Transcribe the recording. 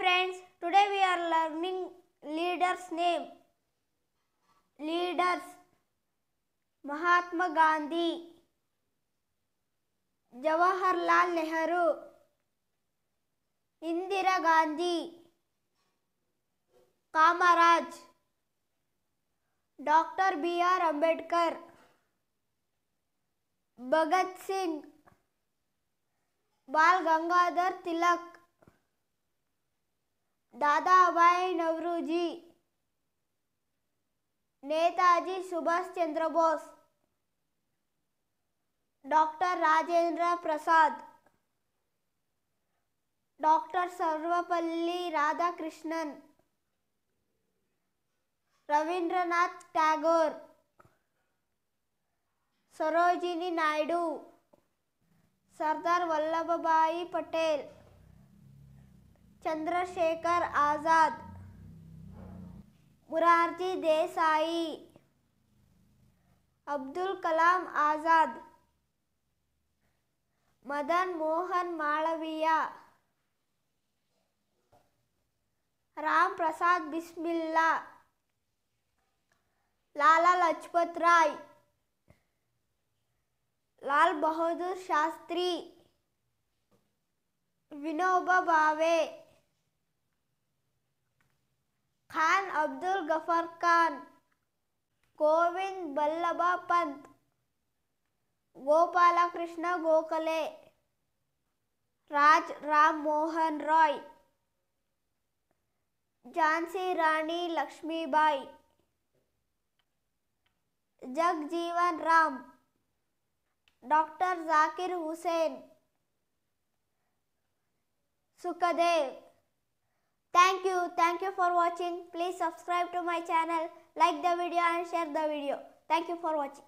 friends, today we are learning leader's name. Leaders Mahatma Gandhi, Jawaharlal Nehru, Indira Gandhi, Kamaraj, Dr. B.R. Ambedkar, Bhagat Singh, Bal Gangadhar Tilak, Dadabhai Naoroji Netaji Subhash Chandrabose doctor Rajendra Prasad doctor Sarvepalli Radhakrishnan Rabindranath Tagore Sarojini Naidu Sardar Vallabhbhai Patel Chandrashekhar Azad Morarji Desai Abdul Kalam Azad Madan Mohan Malaviya Ram Prasad Bismil Lala Lajpat Rai Lal Bahadur Shastri Vinoba Bhave Khan Abdul Ghaffar Khan Govind Ballabh Pant Gopal Krishna Gokhale Raj Ram Mohan Roy Jhansi Rani Lakshmibai Jagjivan Ram doctor Zakir Hussain Sukhdev Thank you. Thank you for watching. Please subscribe to my channel, like the video and share the video. Thank you for watching.